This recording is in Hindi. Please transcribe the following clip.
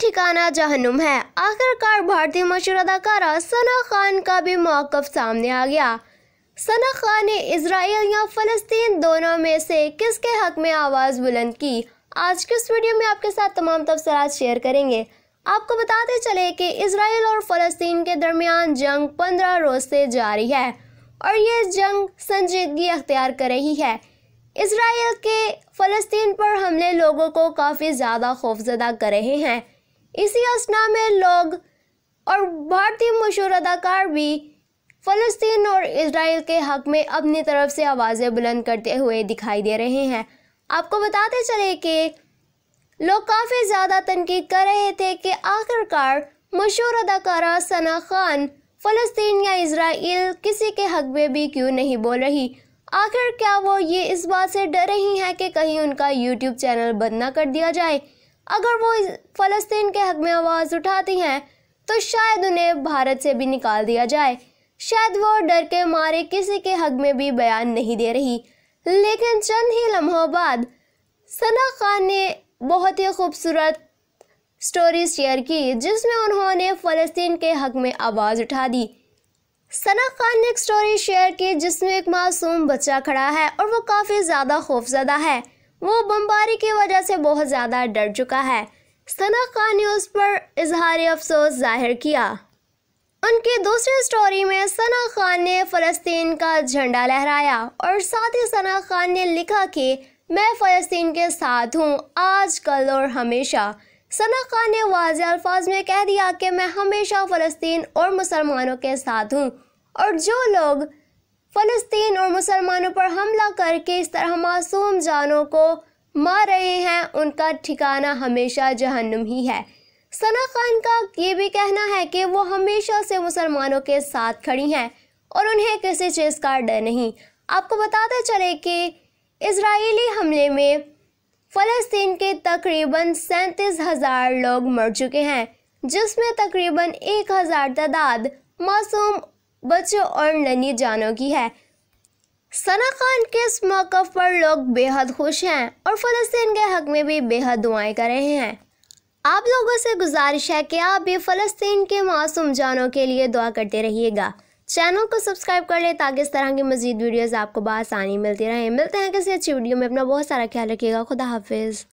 ठिकाना जहनुम है आखिरकार भारतीय मशहूर अदाकारा सना खान का भी मौक़ सामने आ गया सना खान ने इसराइल या फ़लस्तीन दोनों में से किसके हक में आवाज़ बुलंद की आज के इस वीडियो में आपके साथ तमाम तबसरत शेयर करेंगे आपको बताते चले कि इसराइल और फ़लस्तीन के दरमियान जंग पंद्रह रोज़ से जारी है और ये जंग संजीदगी अख्तियार कर रही है इसराइल के फ़लस्तीन पर हमले लोगों को काफ़ी ज़्यादा खौफजदा कर रहे हैं इसी असना में लोग और भारतीय मशहूर अदाकार भी फ़लस्तीन और इसराइल के हक में अपनी तरफ से आवाज़ें बुलंद करते हुए दिखाई दे रहे हैं आपको बताते चले कि लोग काफ़ी ज़्यादा तनकीद कर रहे थे कि आखिरकार मशहूर अदाकारा सना खान फ़लस्तीन या इसराइल किसी के हक में भी क्यों नहीं बोल रही आखिर क्या वो ये इस बात से डर रही हैं कि कहीं उनका यूट्यूब चैनल बंद ना कर दिया जाए अगर वो फ़लस्तीन के हक में आवाज़ उठाती हैं तो शायद उन्हें भारत से भी निकाल दिया जाए शायद वो डर के मारे किसी के हक में भी बयान नहीं दे रही लेकिन चंद ही लम्हों बाद सना खान ने बहुत ही खूबसूरत स्टोरी शेयर की जिसमें उन्होंने फ़लस्तीन के हक में आवाज़ उठा दी सना खान ने एक स्टोरी शेयर की जिसमें एक मासूम बच्चा खड़ा है और वो काफ़ी ज़्यादा खौफजदा है वो बमबारी की वजह से बहुत ज़्यादा डर चुका है सना खान ने उस पर इजहार अफसोस जाहिर किया उनकी दूसरी स्टोरी में सना खान ने फ़लस्तीन का झंडा लहराया और साथ ही सना खान ने लिखा कि मैं फ़लस्तीन के साथ हूँ आज कल और हमेशा सना खान ने वाज अल्फाज में कह दिया कि मैं हमेशा फ़लस्तीन और मुसलमानों के साथ हूँ और जो लोग फ़लस्तीन और मुसलमानों पर हमला करके इस तरह मासूम जानों को मार रहे हैं उनका ठिकाना हमेशा जहन्नुम ही है सना खान का ये भी कहना है कि वो हमेशा से मुसलमानों के साथ खड़ी हैं और उन्हें किसी चीज़ का डर नहीं आपको बताते चले कि इसराइली हमले में फ़लस्तीन के तकरीबन सैंतीस हज़ार लोग मर चुके हैं जिसमें तकरीबन एक हज़ार तादाद मासूम बच्चों और नन्ही जानों की है सना खान के इस मौक़ पर लोग बेहद खुश हैं और फ़लस्तीन के हक में भी बेहद दुआएं कर रहे हैं आप लोगों से गुजारिश है कि आप भी फ़लस्तीन के मासूम जानों के लिए दुआ करते रहिएगा चैनल को सब्सक्राइब कर लें ताकि इस तरह की मजीद वीडियोज आपको बसानी मिलती रहें मिलते हैं किसी अच्छी वीडियो में अपना बहुत सारा ख्याल रखिएगा खुदा हाफिज़